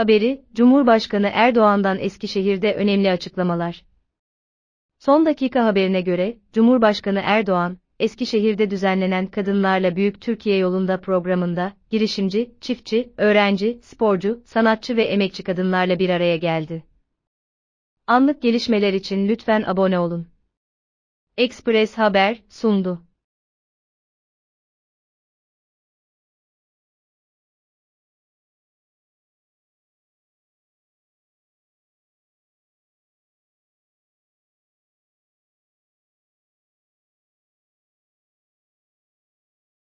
Haberi, Cumhurbaşkanı Erdoğan'dan Eskişehir'de önemli açıklamalar. Son dakika haberine göre, Cumhurbaşkanı Erdoğan, Eskişehir'de düzenlenen Kadınlarla Büyük Türkiye Yolunda programında, girişimci, çiftçi, öğrenci, sporcu, sanatçı ve emekçi kadınlarla bir araya geldi. Anlık gelişmeler için lütfen abone olun. Express Haber sundu.